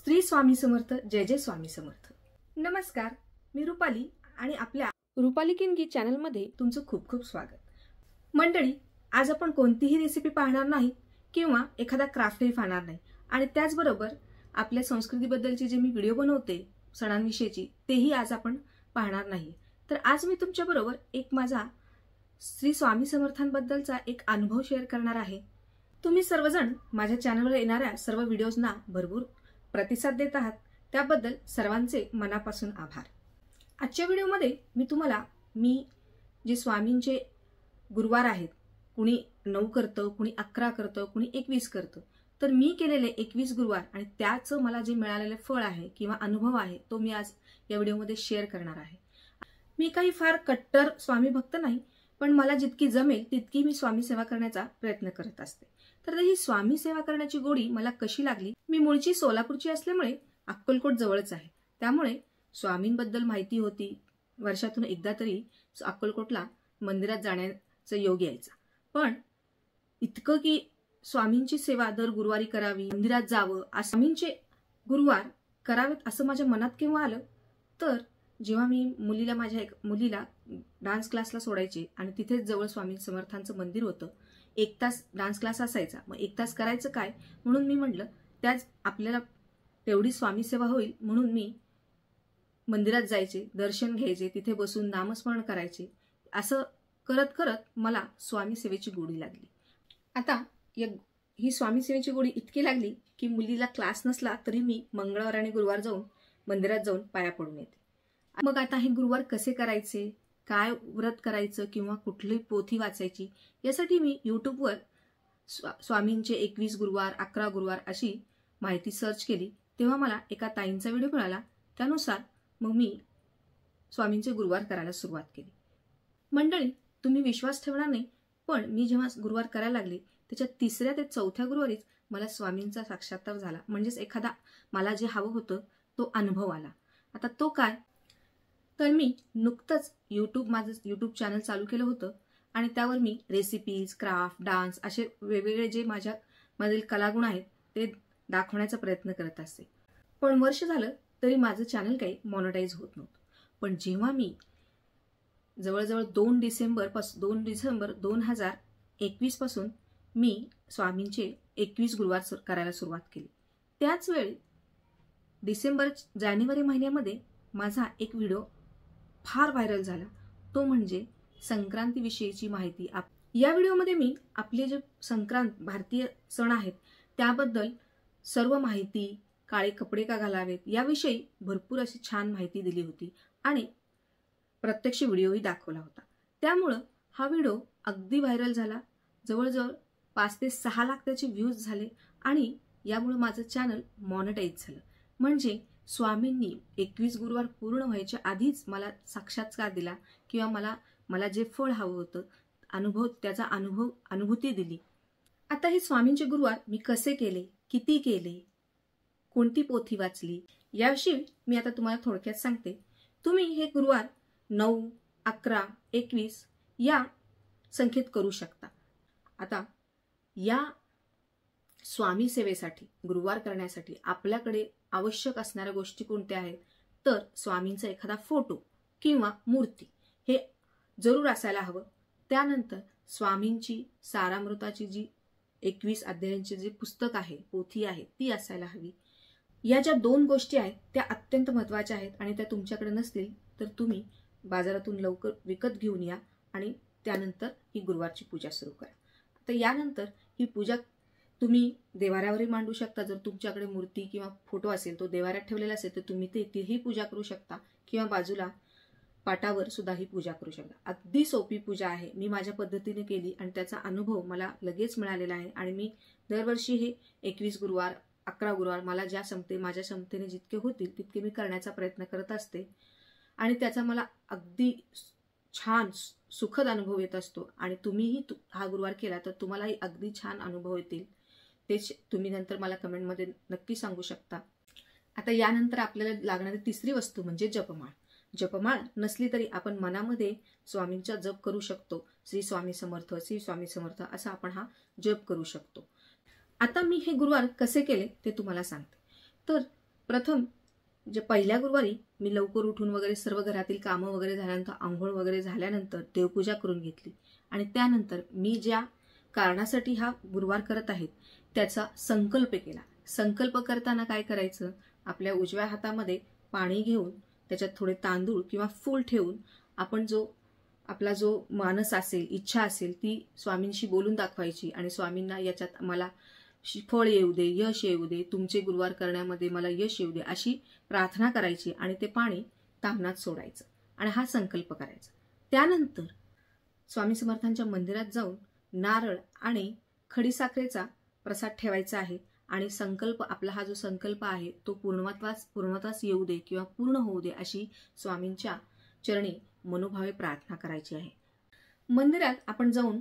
स्त्री स्वामी समर्थ जय जय स्वामी समर्थ नमस्कार मी रुपाली आणि आपल्या रुपाली किनगी चॅनलमध्ये तुमचं खूप खूप स्वागत मंडळी आज आपण कोणतीही रेसिपी पाहणार नाही किंवा एखादा क्राफ्टही पाहणार नाही आणि त्याचबरोबर आपल्या संस्कृतीबद्दलचे जे मी व्हिडिओ बनवते सणांविषयीची तेही आज आपण पाहणार नाही तर आज मी तुमच्याबरोबर एक माझा श्री स्वामी समर्थांबद्दलचा एक अनुभव शेअर करणार आहे तुम्ही सर्वजण माझ्या चॅनलवर येणाऱ्या सर्व व्हिडिओजना भरपूर प्रतिसाद देत आहात त्याबद्दल सर्वांचे मनापासून आभार आजच्या व्हिडिओमध्ये मी तुम्हाला मी जे स्वामींचे गुरुवार आहेत कुणी नऊ करतं कुणी अकरा करतं कुणी एकवीस करतं तर मी केलेले एकवीस गुरुवार आणि त्याचं मला जे मिळालेलं फळ आहे किंवा अनुभव आहे तो मी आज या व्हिडिओमध्ये शेअर करणार आहे मी काही फार कट्टर स्वामी भक्त नाही पण मला जितकी जमेल तितकी मी स्वामी सेवा करण्याचा प्रयत्न करत असते तर ही स्वामी सेवा करण्याची गोडी मला कशी लागली मी मुळची सोलापूरची असल्यामुळे अक्कलकोट जवळच आहे त्यामुळे स्वामींबद्दल माहिती होती वर्षातून एकदा तरी अक्कलकोटला मंदिरात जाण्याचा योग यायचा पण इतकं की स्वामींची सेवा दर गुरुवारी करावी मंदिरात जावं स्वामींचे गुरुवार करावेत असं माझ्या मनात केव्हा आलं तर जेव्हा मी मुलीला माझ्या एक मुलीला डान्स क्लासला सोडायचे आणि तिथेच जवळ स्वामी समर्थांचं मंदिर होतं एक तास डान्स क्लास असायचा मग एक तास करायचं काय म्हणून मी म्हटलं त्याच आपल्याला तेवढी स्वामी सेवा होईल म्हणून मी मंदिरात जायचे दर्शन घ्यायचे तिथे बसून नामस्मरण करायचे असं करत करत मला स्वामी सेवेची गोडी लागली आता या ही स्वामी सेवेची गोडी इतकी लागली की मुलीला क्लास नसला तरी मी मंगळवार आणि गुरुवार जाऊन मंदिरात जाऊन पाया पडून येते मग आता हे गुरुवार कसे करायचे काय व्रत करायचं किंवा कुठली पोथी वाचायची यासाठी मी यूट्यूबवर स्वा स्वामींचे एकवीस गुरुवार अकरा गुरुवार अशी माहिती सर्च केली तेव्हा मला एका ताईंचा व्हिडिओ मिळाला त्यानुसार मग मी स्वामींचे गुरुवार करायला सुरुवात केली मंडळी तुम्ही विश्वास ठेवणार नाही पण मी जेव्हा गुरुवार करायला लागले त्याच्या तिसऱ्या ते चौथ्या गुरुवारीच मला स्वामींचा साक्षात्कार झाला म्हणजेच एखादा मला जे हवं होतं तो अनुभव आला आता तो काय तर मी नुकतंच यूट्यूब माझं यूट्यूब चॅनल चालू केलं होतं आणि त्यावर मी रेसिपीज क्राफ्ट डान्स असे वेगवेगळे जे माझ्या मधील कलागुण आहेत ते दाखवण्याचा प्रयत्न करत असते पण वर्ष झालं तरी माझं चॅनल काही मॉनिटाईज होत नव्हतं पण जेव्हा मी जवळजवळ दोन डिसेंबर पास दोन डिसेंबर दोन हजार एकवीसपासून मी स्वामींचे एकवीस गुरुवार सुर करायला सुरुवात केली त्याचवेळी डिसेंबर जानेवारी महिन्यामध्ये माझा एक व्हिडिओ फार व्हायरल झाला तो म्हणजे संक्रांतीविषयीची माहिती आप या व्हिडिओमध्ये मी आपले जे संक्रांत भारतीय सण आहेत त्याबद्दल सर्व माहिती काळे कपडे का घालावेत याविषयी भरपूर अशी छान माहिती दिली होती आणि प्रत्यक्ष व्हिडिओही दाखवला होता त्यामुळं हा व्हिडिओ अगदी व्हायरल झाला जवळजवळ पाच ते सहा लाख त्याचे व्ह्यूज झाले आणि यामुळं माझं चॅनल मॉनिटाईज झालं म्हणजे स्वामींनी एकवीस गुरुवार पूर्ण व्हायच्या आधीच मला साक्षात्कार दिला किंवा मला मला जे फळ हवं होतं अनुभव त्याचा अनुभव अनुभूती दिली आता हे स्वामींचे गुरुवार मी कसे केले किती केले कोणती पोथी वाचली याविषयी मी आता तुम्हाला थोडक्यात सांगते तुम्ही हे गुरुवार नऊ अकरा एकवीस या संख्येत करू शकता आता या स्वामी सेवेसाठी गुरुवार करण्यासाठी आपल्याकडे आवश्यक असणाऱ्या गोष्टी कोणत्या आहेत तर स्वामींचा एखादा फोटो किंवा मूर्ती हे जरूर असायला हवं त्यानंतर स्वामींची सारामृताची जी एकवीस अध्यायांची जी पुस्तक आहे पोथी आहे ती असायला हवी या ज्या दोन गोष्टी आहेत त्या अत्यंत महत्त्वाच्या आहेत आणि त्या तुमच्याकडे नसतील तर तुम्ही बाजारातून लवकर विकत घेऊन या आणि त्यानंतर ही गुरुवारची पूजा सुरू करा तर यानंतर ही पूजा तुम्ही देवाऱ्यावरही मांडू शकता जर तुमच्याकडे मूर्ती किंवा फोटो असेल तो देवाऱ्यात ठेवलेला असेल तर तुम्ही ते तिथेही पूजा करू शकता किंवा बाजूला पाटावर सुद्धा ही पूजा करू शकता अगदी सोपी पूजा आहे मी माझ्या पद्धतीने केली आणि त्याचा अनुभव मला लगेच मिळालेला आहे आणि मी दरवर्षी हे एकवीस गुरुवार अकरा गुरुवार मला ज्या क्षमते माझ्या क्षमतेने जितके होतील तितके मी करण्याचा प्रयत्न करत असते आणि त्याचा मला अगदी छान सुखद अनुभव येत असतो आणि तुम्हीही हा गुरुवार केला तर तुम्हालाही अगदी छान अनुभव येतील तेच तुम्ही नंतर मला कमेंटमध्ये नक्की सांगू शकता आता यानंतर आपल्याला लागणारी तिसरी वस्तू म्हणजे जपमाळ जपमाळ नसली तरी आपण मनामध्ये स्वामींचा जप करू शकतो श्री स्वामी समर्थ श्री स्वामी समर्थ असा आपण हा जप करू शकतो आता मी हे गुरुवार कसे केले ते तुम्हाला सांगते तर प्रथम जे पहिल्या गुरुवारी मी लवकर उठून वगैरे सर्व घरातील कामं वगैरे झाल्यानंतर आंघोळ वगैरे झाल्यानंतर देवपूजा करून घेतली आणि त्यानंतर मी ज्या कारणासाठी हा गुरुवार करत आहेत त्याचा संकल्प केला संकल्प करताना काय करायचं आपल्या उजव्या हातामध्ये पाणी घेऊन त्याच्यात थोडे तांदूळ किंवा फूल ठेवून आपण जो आपला जो मानस असेल इच्छा असेल ती स्वामींशी बोलून दाखवायची आणि स्वामींना याच्यात मला फळ येऊ दे यश येऊ दे तुमचे गुरुवार करण्यामध्ये मला यश येऊ दे अशी प्रार्थना करायची आणि ते पाणी तामणात सोडायचं आणि हा संकल्प करायचा त्यानंतर स्वामी समर्थांच्या मंदिरात जाऊन नारळ आणि खडीसाखरेचा प्रसाद ठेवायचा आहे आणि संकल्प आपला हा जो संकल्प आहे तो पूर्णत्वास पूर्णत्वास येऊ दे किंवा पूर्ण होऊ दे अशी स्वामींच्या चरणी मनोभावे प्रार्थना करायची आहे मंदिरात आपण जाऊन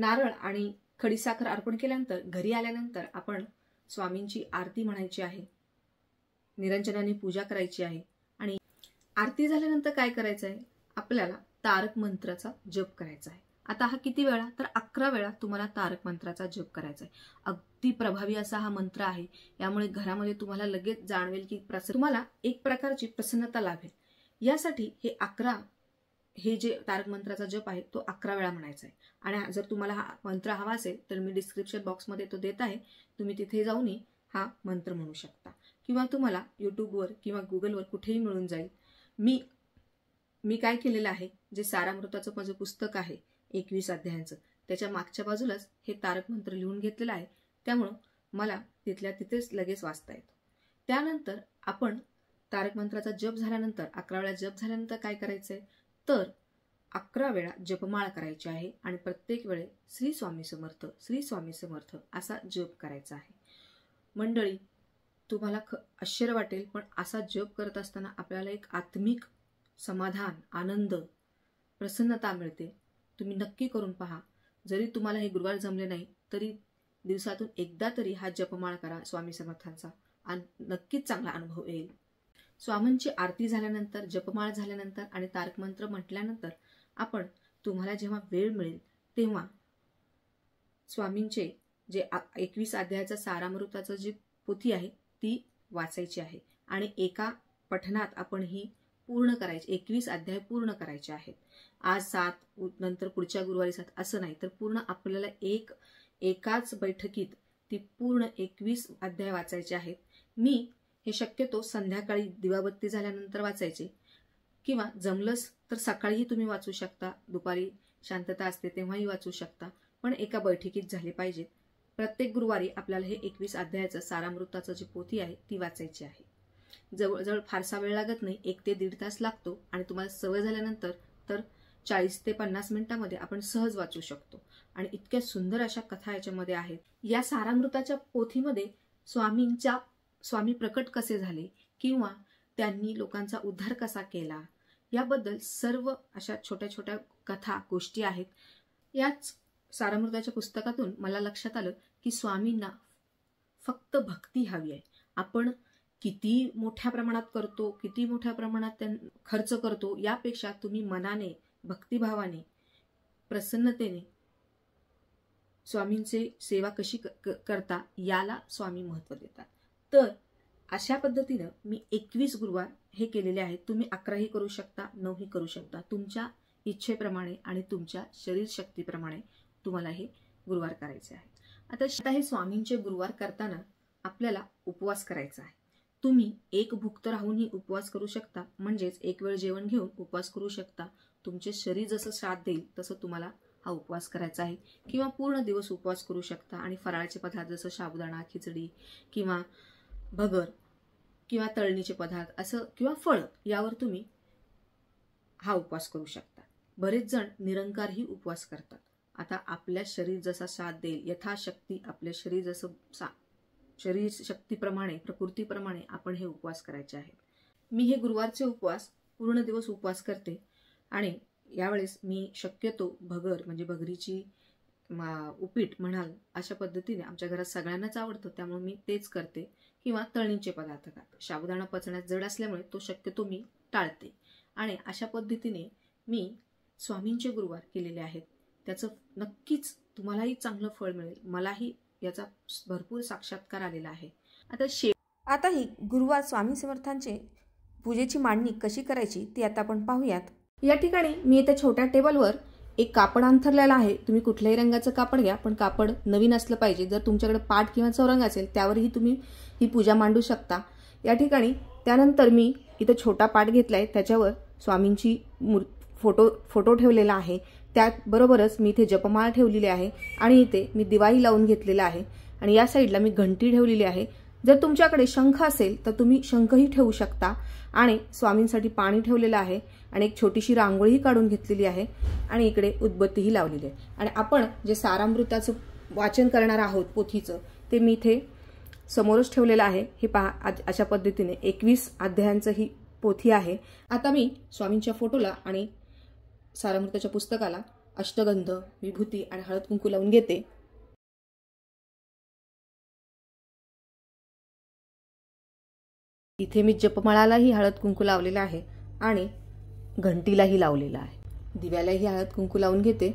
नारळ आणि खडीसाखर अर्पण केल्यानंतर घरी आल्यानंतर आपण स्वामींची आरती म्हणायची आहे निरंजनाने पूजा करायची आहे आणि आरती झाल्यानंतर काय करायचं आहे आपल्याला तारक मंत्राचा जप करायचा आहे आता हा किती वेळा तर अकरा वेळा तुम्हाला तारक मंत्राचा जप करायचा आहे अगदी प्रभावी असा हा मंत्र आहे यामुळे घरामध्ये तुम्हाला लगेच जाणवेल की तुम्हाला एक प्रकारची प्रसन्नता लाभेल यासाठी हे अकरा हे जे तारक मंत्राचा जप आहे तो अकरा वेळा म्हणायचा आहे आणि जर तुम्हाला हा मंत्र हवा असेल तर मी डिस्क्रिप्शन बॉक्समध्ये तो देत आहे तुम्ही तिथे जाऊनही हा मंत्र म्हणू शकता किंवा तुम्हाला यूट्यूबवर किंवा गुगलवर कुठेही मिळून जाईल मी मी काय केलेलं आहे जे सारामृताचं माझं पुस्तक आहे एकवीस अध्यायांचं त्याच्या मागच्या बाजूलाच हे तारक मंत्र लिहून घेतलेलं आहे त्यामुळं मला तिथल्या तिथेच लगेच वाचता येतो त्यानंतर आपण तारक मंत्राचा जप झाल्यानंतर अकरा वेळा जप झाल्यानंतर काय करायचंय तर अकरा वेळा जपमाळ करायची आहे आणि प्रत्येक वेळे श्री स्वामी समर्थ श्री स्वामी समर्थ असा जप करायचा आहे मंडळी तुम्हाला ख आश्चर्य वाटेल पण असा जप करत असताना आपल्याला एक आत्मिक समाधान आनंद प्रसन्नता मिळते तुम्ही नक्की करून पहा जरी तुम्हाला हे गुरुवार जमले नाही तरी दिवसातून एकदा तरी हा जपमाळ करा स्वामी समर्थांचा आणि नक्कीच चांगला अनुभव येईल स्वामींची आरती झाल्यानंतर जपमाळ झाल्यानंतर आणि तारकमंत्र म्हटल्यानंतर आपण तुम्हाला जेव्हा वेळ मिळेल तेव्हा स्वामींचे जे एकवीस अध्यायाचा सारामृताचं जी पोथी आहे ती वाचायची आहे आणि एका पठनात आपण ही पूर्ण करायचे एकवीस अध्याय पूर्ण करायचे आहेत आज सात नंतर पुढच्या गुरुवारी सात असं नाही तर पूर्ण आपल्याला एक एकाच बैठकीत ती पूर्ण एकवीस अध्याय वाचायचे आहेत मी हे शक्यतो संध्याकाळी दिवाबत्ती झाल्यानंतर वाचायचे किंवा जमलंच तर सकाळीही तुम्ही वाचू शकता दुपारी शांतता असते तेव्हाही वाचू शकता पण एका बैठकीत झाले पाहिजेत प्रत्येक गुरुवारी आपल्याला हे एकवीस अध्यायाचं सारामृताचं जी पोथी आहे ती वाचायची आहे जवळजवळ फारसा वेळ लागत नाही एक ते दीड तास लागतो आणि तुम्हाला सवय झाल्यानंतर तर चाळीस ते पन्नास मिनिटांमध्ये आपण सहज वाचू शकतो आणि इतक्या सुंदर अशा कथा याच्यामध्ये आहेत या सारामृताच्या पोथीमध्ये स्वामींच्या स्वामी प्रकट कसे झाले किंवा त्यांनी लोकांचा उद्धार कसा केला याबद्दल सर्व अशा छोट्या छोट्या कथा गोष्टी आहेत याच सारामृताच्या पुस्तकातून मला लक्षात आलं की स्वामींना फक्त भक्ती हवी आहे आपण किती मोठ्या प्रमाणात करतो किती मोठ्या प्रमाणात खर्च करतो यापेक्षा तुम्ही मनाने भक्तिभावाने प्रसन्नतेने स्वामींचे सेवा कशी करता याला स्वामी महत्त्व देतात तर अशा पद्धतीनं मी एकवीस गुरुवार हे केलेले आहेत तुम्ही अकराही करू शकता नऊही करू शकता तुमच्या इच्छेप्रमाणे आणि तुमच्या शरीर शक्तीप्रमाणे तुम्हाला हे गुरुवार करायचे आहे आता हे स्वामींचे गुरुवार करताना आपल्याला उपवास करायचा आहे तुम्ही एक भुक्त राहूनही उपवास करू शकता म्हणजेच एक वेळ जेवण घेऊन उपवास करू शकता तुमचे शरीर जसं साथ देईल तसं तुम्हाला हा उपवास करायचा आहे किंवा पूर्ण दिवस उपवास करू शकता आणि फराळाचे पदार्थ जसं साबुदाणा खिचडी किंवा भगर किंवा तळणीचे पदार्थ असं किंवा फळ यावर तुम्ही हा उपवास करू शकता बरेच जण निरंकारही उपवास करतात आता आपल्या शरीर जसा साथ देईल यथाशक्ती आपले शरीर जसं सा शरीर शक्तीप्रमाणे प्रकृतीप्रमाणे आपण हे उपवास करायचे आहेत मी हे गुरुवारचे उपवास पूर्ण दिवस उपवास करते आणि यावेळेस मी शक्यतो भगर म्हणजे भगरीची उपीट म्हणाल अशा पद्धतीने आमच्या घरात सगळ्यांनाच आवडतं त्यामुळे मी तेच करते किंवा तळणीचे पदार्थ खात साबुदाणा पचण्यात जड असल्यामुळे तो शक्यतो मी टाळते आणि अशा पद्धतीने मी स्वामींचे गुरुवार केलेले आहेत त्याचं नक्कीच तुम्हालाही चांगलं फळ मिळेल मलाही याचा भरपूर साक्षात्कार आलेला आहे आता शे आता ही गुरुवार स्वामी समर्थांचे पूजेची मांडणी कशी करायची ती आता आपण पाहूयात या ठिकाणी मी त्या छोट्या टेबलवर एक कापड अंथरलेला आहे तुम्ही कुठल्याही रंगाचं कापड घ्या पण कापड नवीन असलं पाहिजे जर तुमच्याकडे पाट किंवा चौरंग असेल त्यावरही तुम्ही ही पूजा मांडू शकता या ठिकाणी त्यानंतर मी इथं छोटा पाठ घेतला त्याच्यावर स्वामींची मूर् फोटो फोटो ठेवलेला आहे त्याबरोबरच मी इथे जपमाळ ठेवलेली आहे आणि इथे मी दिवाळी लावून घेतलेला आहे आणि या साईडला मी घंटी ठेवलेली आहे जर तुमच्याकडे शंख असेल तर तुम्ही शंखही ठेवू शकता आणि स्वामींसाठी पाणी ठेवलेलं आहे आणि एक छोटीशी रांगोळीही काढून घेतलेली आहे आणि इकडे उदबत्तीही लावलेली आहे आणि आपण जे सारामृताचं वाचन करणार आहोत पोथीचं ते मी इथे समोरच ठेवलेलं आहे हे पहा अशा पद्धतीने एकवीस अध्यायांचं ही पोथी आहे आता मी स्वामींच्या फोटोला आणि सारामृताच्या पुस्तकाला अष्टगंध विभूती आणि हळद कुंकू लावून घेते इथे मी जपमाळालाही हळद कुंकू लावलेला आहे आणि घंटीलाही लावलेला आहे दिव्यालाही हळद कुंकू लावून घेते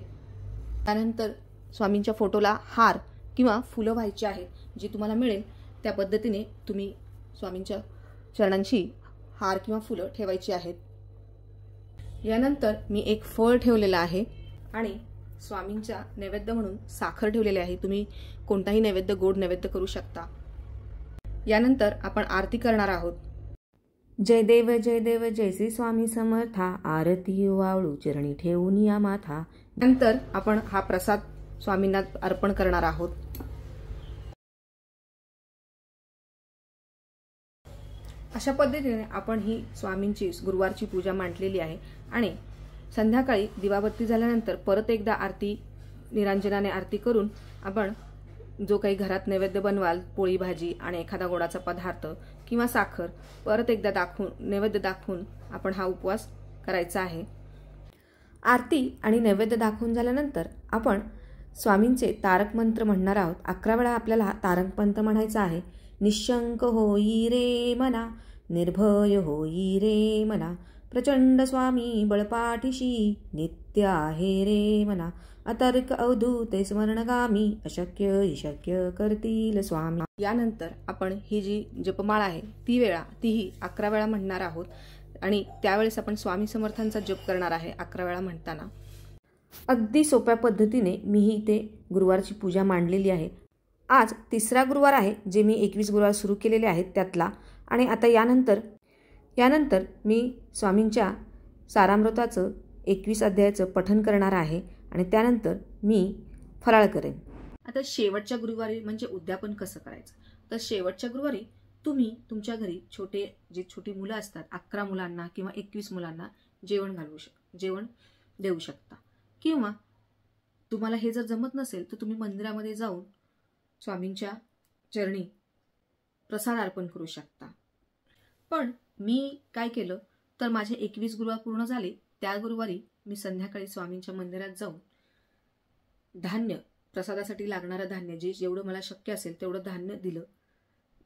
त्यानंतर स्वामींच्या फोटोला हार किंवा फुलं व्हायची आहे जी तुम्हाला मिळेल त्या पद्धतीने तुम्ही स्वामींच्या चरणांशी हार किंवा फुलं ठेवायची आहेत यानंतर मी एक फळ ठेवलेलं आहे आणि स्वामींच्या नैवेद्य म्हणून साखर ठेवलेली आहे तुम्ही कोणताही नैवेद्य गोड नैवेद्य करू शकता यानंतर आपण आरती करणार आहोत जय देव जय देव जय श्री स्वामी समर्था आरती वाळू चरणी ठेवून या माथा नंतर आपण हा प्रसाद स्वामींना अर्पण करणार आहोत अशा पद्धतीने आपण ही स्वामींची गुरुवारची पूजा मांडलेली आहे आणि संध्याकाळी दिवाबत्ती झाल्यानंतर परत एकदा आरती निरांजनाने आरती करून आपण जो काही घरात नैवेद्य बनवाल पोळी भाजी आणि एखादा गोडाचा पदार्थ किंवा साखर परत एकदा दाखवून नैवेद्य दाखवून आपण हा उपवास करायचा आहे आरती आणि नैवेद्य दाखवून झाल्यानंतर आपण स्वामींचे तारक मंत्र म्हणणार आहोत अकरा वेळा आपल्याला तारक मंत्र म्हणायचा आहे निशंक होई रे मना निर्भय होई रे मना प्रचंड स्वामी बळपाठीशी नित्य आहे रे मना अतर्क अवधूत स्मरणगामी अशक्य शक्य करतील स्वामी यानंतर आपण ही जी जपमाळ आहे ती वेळा तीही अकरा वेळा म्हणणार आहोत आणि त्यावेळेस आपण स्वामी समर्थांचा जप करणार आहे अकरा वेळा म्हणताना अगदी सोप्या पद्धतीने मीही ते गुरुवारची पूजा मांडलेली आहे आज तिसरा गुरुवार आहे जे मी एकवीस गुरुवार सुरू केलेले आहेत त्यातला आणि आता यानंतर यानंतर मी स्वामींच्या सारामृताचं एकवीस अध्यायाचं पठन करणार आहे आणि त्यानंतर मी फराळ करेन आता शेवटच्या गुरुवारी म्हणजे उद्यापन कसं करायचं तर शेवटच्या गुरुवारी तुम्ही तुमच्या घरी छोटे जे छोटी मुलं असतात अकरा मुलांना किंवा एकवीस मुलांना जेवण घालवू शक जेवण देऊ शकता किंवा तुम्हाला हे जर जमत नसेल तर तुम्ही मंदिरामध्ये जाऊन स्वामींच्या चरणी प्रसाद अर्पण करू शकता पण मी काय केलं तर माझे एकवीस गुरुवार पूर्ण झाले त्या गुरुवारी मी संध्याकाळी स्वामींच्या मंदिरात जाऊन धान्य प्रसादासाठी लागणारं धान्य जे जेवढं मला शक्य असेल तेवढं धान्य दिलं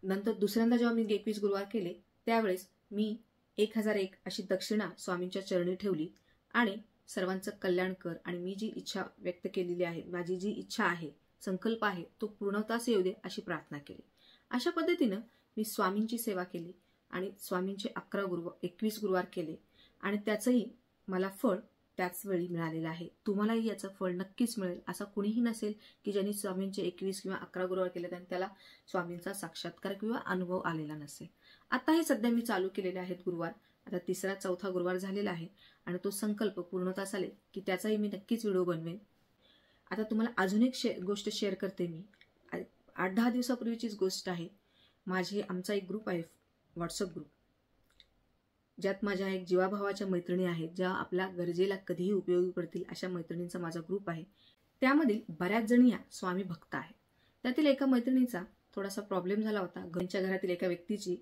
नंतर दुसऱ्यांदा जेव्हा मी एकवीस गुरुवार केले त्यावेळेस मी एक हजार एक अशी दक्षिणा स्वामींच्या चरणी ठेवली आणि सर्वांचं कल्याण कर आणि मी जी इच्छा व्यक्त केलेली आहे माझी जी इच्छा आहे संकल्प आहे तो पूर्णतास येऊ दे अशी प्रार्थना केली अशा पद्धतीनं मी स्वामींची सेवा केली आणि स्वामींचे अकरा गुरुवार एकवीस गुरुवार केले आणि त्याचंही मला फळ त्याच वेळी मिळालेलं आहे तुम्हालाही याचं फळ नक्कीच मिळेल असा कुणीही नसेल की ज्यांनी स्वामींचे एकवीस किंवा अकरा गुरुवार केले आणि त्याला स्वामींचा साक्षात्कार किंवा अनुभव आलेला नसेल हे सध्या मी चालू केलेले आहेत गुरुवार आता तिसरा चौथा गुरुवार झालेला आहे आणि तो संकल्प पूर्णता आले की त्याचाही मी नक्कीच व्हिडिओ बनवेन आता तुम्हाला अजून एक शे गोष्ट शेअर करते मी आठ दहा दिवसापूर्वीचीच गोष्ट आहे माझे आमचा एक ग्रुप आहे व्हॉट्सअप ग्रुप ज्यात माझ्या एक जीवाभावाच्या मैत्रिणी आहेत ज्या आपल्या गरजेला कधीही उपयोगी पडतील अशा मैत्रिणींचा माझा ग्रुप आहे त्यामधील बऱ्याच जणी या स्वामी भक्त आहेत त्यातील एका मैत्रिणीचा थोडासा प्रॉब्लेम झाला होता घरच्या घरातील एका व्यक्तीची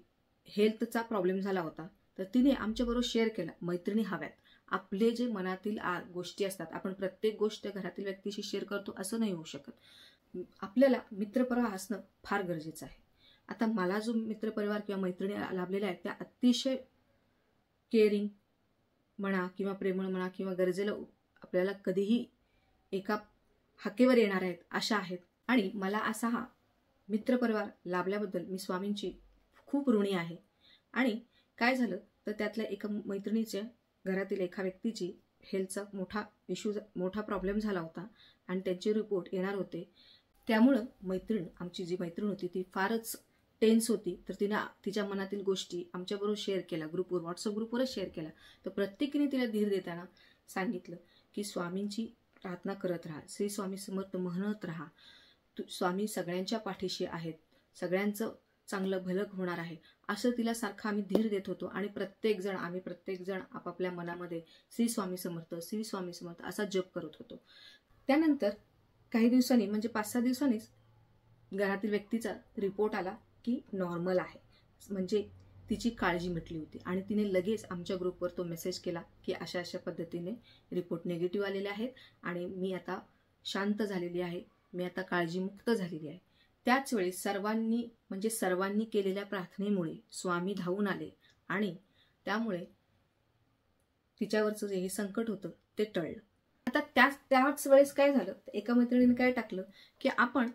हेल्थचा प्रॉब्लेम झाला होता तर तिने आमच्याबरोबर शेअर केला मैत्रिणी हव्यात आपले जे मनातील गोष्टी असतात आपण प्रत्येक गोष्ट घरातील व्यक्तीशी शेअर करतो असं नाही होऊ शकत आपल्याला मित्रपरा असणं फार गरजेचं आहे आता मला जो मित्रपरिवार किंवा मैत्रिणी लाभलेल्या आहेत त्या अतिशय केअरिंग म्हणा किंवा प्रेमळ म्हणा किंवा गरजेला आपल्याला कधीही एका हाकेवर येणार आहेत अशा आहेत आणि मला असा हा मित्रपरिवार लाभल्याबद्दल मी स्वामींची खूप ऋणी आहे आणि काय झालं तर त्यातल्या एका मैत्रिणीच्या घरातील एका व्यक्तीची हेल्थचा मोठा इश्यू मोठा प्रॉब्लेम झाला होता आणि त्यांचे रिपोर्ट येणार होते त्यामुळं मैत्रीण आमची जी मैत्रीण होती ती फारच टेन्स होती तर तिने तिच्या मनातील गोष्टी आमच्याबरोबर शेअर केल्या ग्रुपवर व्हॉट्सअप ग्रुपवरच शेअर केला तर प्रत्येकीने तिला धीर देताना सांगितलं की स्वामींची प्रार्थना करत राहा श्री स्वामी समर्थ म्हणत राहा तू स्वामी सगळ्यांच्या पाठीशी आहेत सगळ्यांचं चांगलं भलक होणार आहे असं तिला सारखं आम्ही धीर देत होतो आणि प्रत्येकजण आम्ही प्रत्येकजण आपापल्या मनामध्ये श्री स्वामी समर्थ श्री स्वामी समर्थ असा जप करत होतो त्यानंतर काही दिवसांनी म्हणजे पाच सहा दिवसांनीच घरातील व्यक्तीचा रिपोर्ट आला की नॉर्मल आहे म्हणजे तिची काळजी म्हटली होती आणि तिने लगेच आमच्या ग्रुपवर तो मेसेज केला की अशा अशा पद्धतीने रिपोर्ट निगेटिव्ह आलेले आहेत आणि मी आता शांत झालेली आहे मी आता काळजीमुक्त झालेली आहे त्याच वेळी सर्वांनी म्हणजे सर्वांनी केलेल्या प्रार्थनेमुळे स्वामी धावून आले आणि त्यामुळे तिच्यावरचं जे हे संकट होतं ते टळलं आता त्याच त्याच वेळेस काय झालं एका मैत्रिणीने काय टाकलं की आपण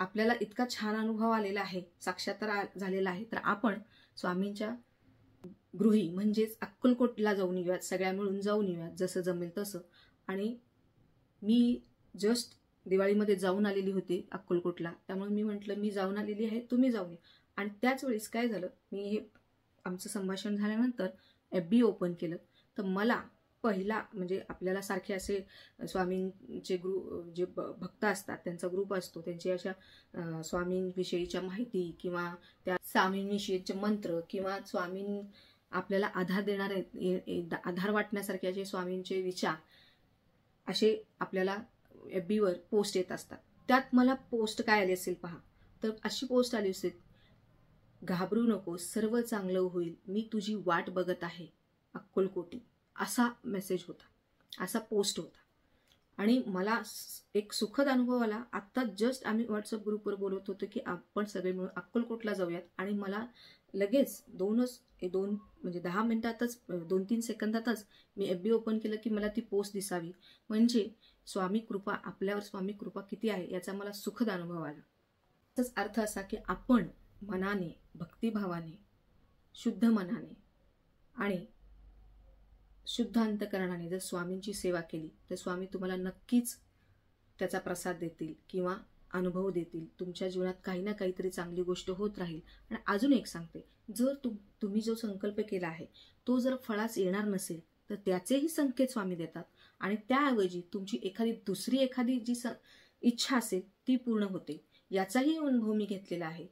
आपल्याला इतका छान अनुभव आलेला आहे साक्षात्कार झालेला आहे तर आपण स्वामींच्या गृही म्हणजेच अक्कलकोटला जाऊन येऊयात सगळ्या मिळून जाऊन येऊयात जसं जमेल तसं आणि मी जस्ट दिवाळीमध्ये जाऊन आलेली होती अक्कलकोटला त्यामुळे मी म्हटलं मी जाऊन आलेली आहे तुम्ही जाऊन या आणि त्याच वेळेस काय झालं मी हे आमचं संभाषण झाल्यानंतर एफ बी ओपन केलं तर मला पहिला म्हणजे आपल्याला सारखे असे स्वामींचे ग्रु जे भक्त असतात त्यांचा ग्रुप असतो त्यांची अशा स्वामींविषयीच्या माहिती किंवा त्या स्वामींविषयीचे मंत्र किंवा स्वामीं आपल्याला आधार देणारे आधार वाटण्यासारखे असे स्वामींचे विचार असे आपल्याला एफ बीवर पोस्ट येत असतात त्यात मला पोस्ट काय आली असेल पहा तर अशी पोस्ट आली असेल घाबरू नको सर्व चांगलं होईल मी तुझी वाट बघत आहे अक्कलकोटी असा मेसेज होता असा पोस्ट होता आणि मला एक सुखद अनुभव आला आत्ता जस्ट आम्ही व्हॉट्सअप ग्रुपवर बोलत होतो की आपण सगळे मिळून अक्कलकोटला जाऊयात आणि मला लगेच दोनच दोन म्हणजे दहा मिनिटातच दोन तीन सेकंदातच मी एफ बी ओपन केलं की मला ती पोस्ट दिसावी म्हणजे स्वामी कृपा आपल्यावर स्वामी कृपा किती आहे याचा मला सुखद अनुभव आला त्याचाच अर्थ असा की आपण मनाने भक्तिभावाने शुद्ध मनाने आणि शुद्ध अंतकरणाने जर स्वामींची सेवा केली तर स्वामी तुम्हाला नक्कीच त्याचा प्रसाद देतील किंवा अनुभव देतील तुमच्या जीवनात काही ना काहीतरी चांगली गोष्ट होत राहील आणि अजून एक सांगते जर तुम तुम्ही जो संकल्प केला आहे तो जर फळास येणार नसेल तर त्याचेही संकेत स्वामी देतात आणि त्याऐवजी तुमची एखादी दुसरी एखादी जी स इच्छा असेल ती पूर्ण होते याचाही अनुभव मी घेतलेला आहे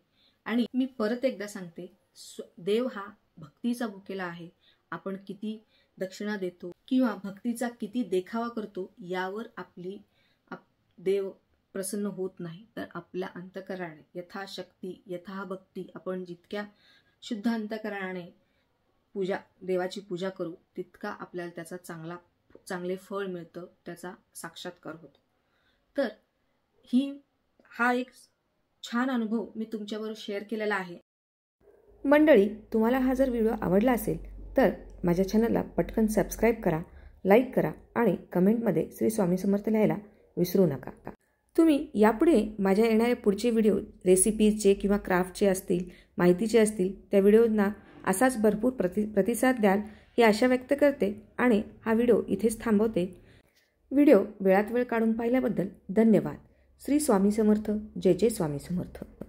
आणि मी परत एकदा सांगते देव हा भक्तीचा भुकेला आहे आपण किती दक्षिणा देतो किंवा भक्तीचा किती देखावा करतो यावर आपली आप देव प्रसन्न होत नाही तर आपल्या शक्ती यथाशक्ती भक्ती आपण जितक्या शुद्ध अंतकरणाने पूजा देवाची पूजा करू तितका आपल्याला त्याचा चांगला चांगले फळ मिळतं त्याचा साक्षात्कार होतो तर ही हा एक छान अनुभव मी तुमच्याबरोबर शेअर केलेला आहे मंडळी तुम्हाला हा जर व्हिडिओ आवडला असेल तर माझ्या चॅनलला पटकन सबस्क्राईब करा लाईक करा आणि कमेंटमध्ये श्री स्वामी समर्थ लिहायला विसरू नका तुम्ही यापुढे माझ्या येणाऱ्या पुढचे व्हिडिओ रेसिपीजचे किंवा क्राफ्टचे असतील माहितीचे असतील त्या व्हिडिओना असाच भरपूर प्रति प्रतिसाद द्याल ही आशा व्यक्त करते आणि हा व्हिडिओ इथेच थांबवते व्हिडिओ वेळात वेळ काढून पाहिल्याबद्दल धन्यवाद श्री स्वामी समर्थ जय जय स्वामी समर्थ